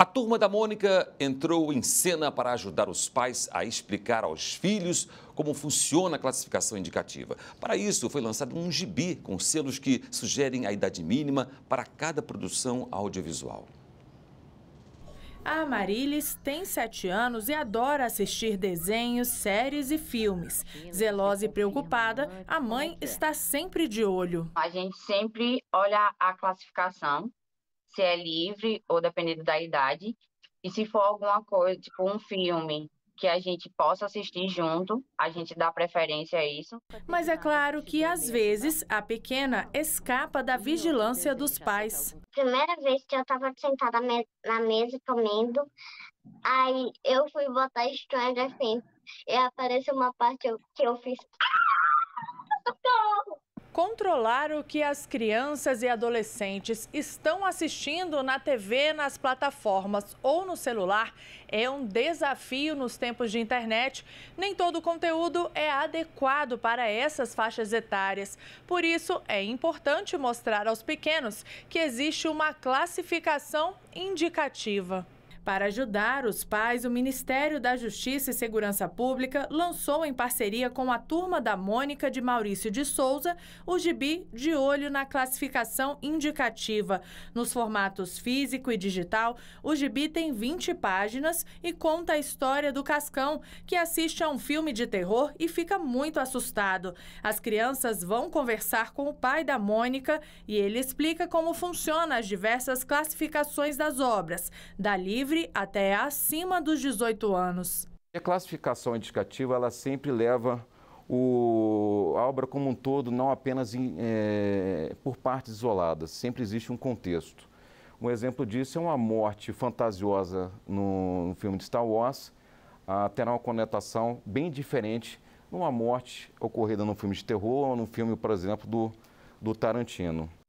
A turma da Mônica entrou em cena para ajudar os pais a explicar aos filhos como funciona a classificação indicativa. Para isso, foi lançado um gibi com selos que sugerem a idade mínima para cada produção audiovisual. A Amarilis tem sete anos e adora assistir desenhos, séries e filmes. Zelosa e preocupada, a mãe está sempre de olho. A gente sempre olha a classificação se é livre ou dependendo da idade. E se for alguma coisa, tipo um filme que a gente possa assistir junto, a gente dá preferência a isso. Mas é claro que às vezes a pequena escapa da vigilância dos pais. Primeira vez que eu estava sentada na mesa comendo, aí eu fui botar Stranger Things assim, e apareceu uma parte que eu fiz. Ah! Controlar o que as crianças e adolescentes estão assistindo na TV, nas plataformas ou no celular é um desafio nos tempos de internet. Nem todo o conteúdo é adequado para essas faixas etárias. Por isso, é importante mostrar aos pequenos que existe uma classificação indicativa. Para ajudar os pais, o Ministério da Justiça e Segurança Pública lançou em parceria com a Turma da Mônica de Maurício de Souza o gibi De Olho na Classificação Indicativa. Nos formatos físico e digital, o gibi tem 20 páginas e conta a história do Cascão, que assiste a um filme de terror e fica muito assustado. As crianças vão conversar com o pai da Mônica e ele explica como funciona as diversas classificações das obras, da livre livre até acima dos 18 anos. A classificação indicativa ela sempre leva o, a obra como um todo, não apenas em, é, por partes isoladas, sempre existe um contexto. Um exemplo disso é uma morte fantasiosa no, no filme de Star Wars, a, terá uma conotação bem diferente numa morte ocorrida num filme de terror ou num filme, por exemplo, do, do Tarantino.